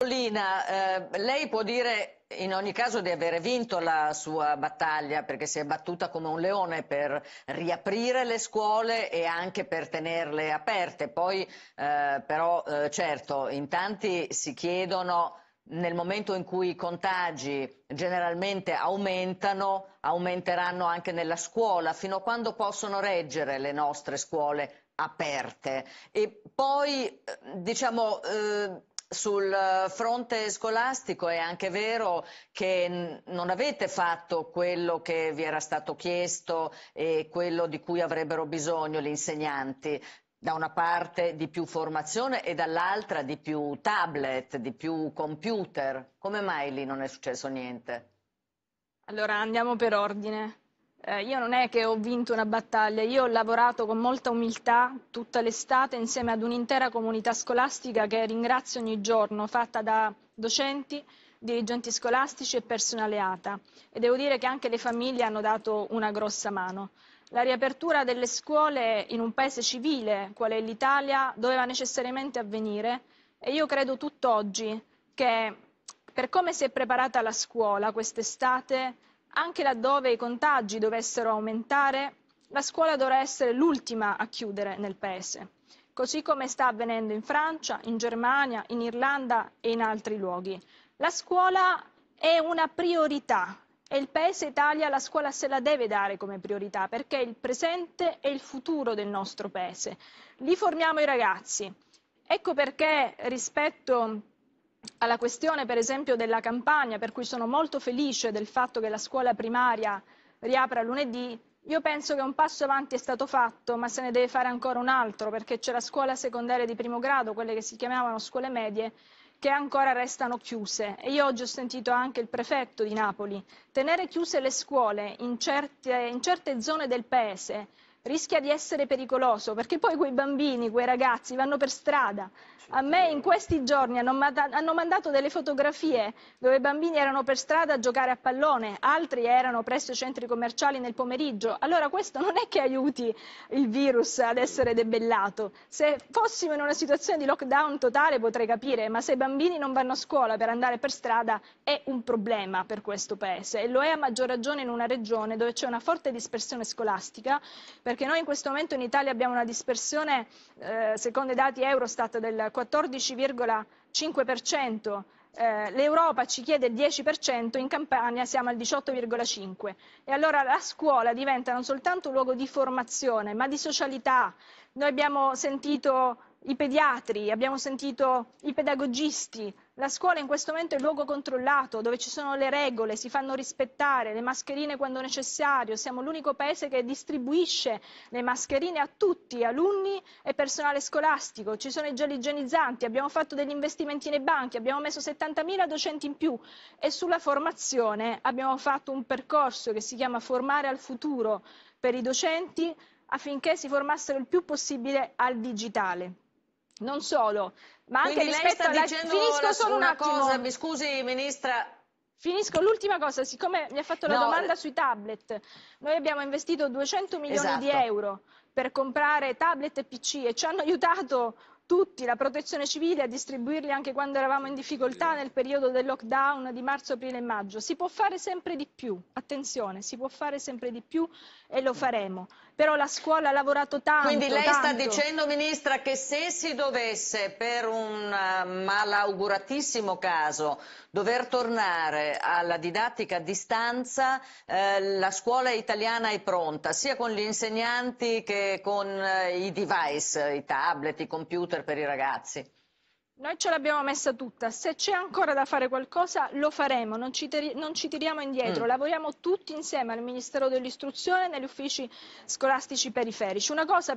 Paolina, eh, lei può dire in ogni caso di aver vinto la sua battaglia perché si è battuta come un leone per riaprire le scuole e anche per tenerle aperte. Poi eh, però eh, certo in tanti si chiedono nel momento in cui i contagi generalmente aumentano, aumenteranno anche nella scuola, fino a quando possono reggere le nostre scuole aperte. E poi eh, diciamo eh, sul fronte scolastico è anche vero che non avete fatto quello che vi era stato chiesto e quello di cui avrebbero bisogno gli insegnanti da una parte di più formazione e dall'altra di più tablet, di più computer. Come mai lì non è successo niente? Allora andiamo per ordine. Eh, io non è che ho vinto una battaglia, io ho lavorato con molta umiltà tutta l'estate insieme ad un'intera comunità scolastica che ringrazio ogni giorno, fatta da docenti, dirigenti scolastici e personale ATA. E devo dire che anche le famiglie hanno dato una grossa mano. La riapertura delle scuole in un paese civile, qual è l'Italia, doveva necessariamente avvenire e io credo tutt'oggi che per come si è preparata la scuola quest'estate anche laddove i contagi dovessero aumentare, la scuola dovrà essere l'ultima a chiudere nel Paese, così come sta avvenendo in Francia, in Germania, in Irlanda e in altri luoghi. La scuola è una priorità e il Paese Italia la scuola se la deve dare come priorità perché è il presente e il futuro del nostro Paese. Lì formiamo i ragazzi. Ecco perché rispetto alla questione per esempio della campagna, per cui sono molto felice del fatto che la scuola primaria riapra lunedì, io penso che un passo avanti è stato fatto, ma se ne deve fare ancora un altro, perché c'è la scuola secondaria di primo grado, quelle che si chiamavano scuole medie, che ancora restano chiuse. E io oggi ho sentito anche il prefetto di Napoli. Tenere chiuse le scuole in certe, in certe zone del paese rischia di essere pericoloso perché poi quei bambini, quei ragazzi vanno per strada. A me in questi giorni hanno, hanno mandato delle fotografie dove i bambini erano per strada a giocare a pallone, altri erano presso i centri commerciali nel pomeriggio. Allora questo non è che aiuti il virus ad essere debellato. Se fossimo in una situazione di lockdown totale potrei capire, ma se i bambini non vanno a scuola per andare per strada è un problema per questo Paese e lo è a maggior ragione in una regione dove c'è una forte dispersione scolastica perché noi in questo momento in Italia abbiamo una dispersione, eh, secondo i dati Eurostat, del 14,5%. Eh, L'Europa ci chiede il 10%, in Campania siamo al 18,5%. E allora la scuola diventa non soltanto un luogo di formazione, ma di socialità. Noi abbiamo sentito i pediatri, abbiamo sentito i pedagogisti. La scuola in questo momento è il luogo controllato, dove ci sono le regole, si fanno rispettare le mascherine quando necessario. Siamo l'unico paese che distribuisce le mascherine a tutti, alunni e personale scolastico. Ci sono i gel igienizzanti, abbiamo fatto degli investimenti nei banchi, abbiamo messo 70.000 docenti in più e sulla formazione abbiamo fatto un percorso che si chiama Formare al futuro per i docenti affinché si formassero il più possibile al digitale. Non solo, ma anche Quindi rispetto alla... Finisco solo una un attimo. cosa, mi scusi Ministra, Finisco l'ultima cosa, siccome mi ha fatto la no, domanda eh. sui tablet, noi abbiamo investito 200 milioni esatto. di euro per comprare tablet e PC e ci hanno aiutato tutti, la protezione civile, a distribuirli anche quando eravamo in difficoltà nel periodo del lockdown di marzo, aprile e maggio. Si può fare sempre di più, attenzione, si può fare sempre di più e lo faremo. Però la scuola ha lavorato tanto. Quindi lei tanto. sta dicendo, Ministra, che se si dovesse, per un eh, malauguratissimo caso, dover tornare alla didattica a distanza, eh, la scuola italiana è pronta, sia con gli insegnanti che con eh, i device, i tablet, i computer computer per i ragazzi. Noi ce l'abbiamo messa tutta, se c'è ancora da fare qualcosa lo faremo, non ci, non ci tiriamo indietro, mm. lavoriamo tutti insieme al Ministero dell'Istruzione e negli uffici scolastici periferici. Una cosa per-